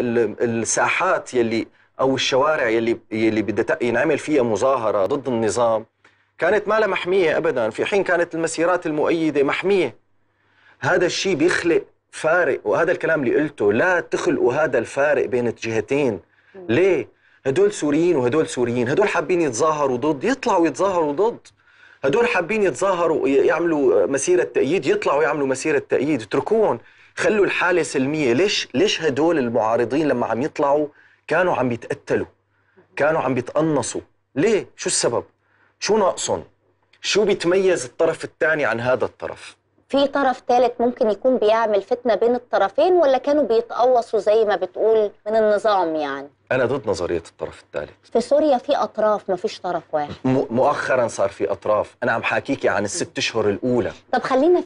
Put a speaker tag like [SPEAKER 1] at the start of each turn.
[SPEAKER 1] الساحات يلي او الشوارع يلي يلي بدها ينعمل فيها مظاهره ضد النظام كانت ما لها محميه ابدا في حين كانت المسيرات المؤيده محميه هذا الشيء بيخلق فارق وهذا الكلام اللي قلته لا تخلقوا هذا الفارق بين الجهتين ليه هدول سوريين وهدول سوريين هدول حابين يتظاهروا ضد يطلعوا يتظاهروا ضد هدول حابين يتظاهروا يعملوا مسيرة تأييد يطلعوا يعملوا مسيرة تأييد اتركوهم خلوا الحاله سلميه ليش ليش هدول المعارضين لما عم يطلعوا كانوا عم يتقتلوا كانوا عم بيتقنصوا ليه شو السبب شو ناقصهم شو بيتميز الطرف الثاني عن هذا الطرف
[SPEAKER 2] في طرف ثالث ممكن يكون بيعمل فتنه بين الطرفين ولا كانوا بيتقوصوا زي ما بتقول من النظام يعني
[SPEAKER 1] انا ضد نظريه الطرف الثالث
[SPEAKER 2] في سوريا في اطراف ما فيش طرف واحد
[SPEAKER 1] مؤخرا صار في اطراف انا عم حاكيكي عن الست اشهر الاولى
[SPEAKER 2] طب خلينا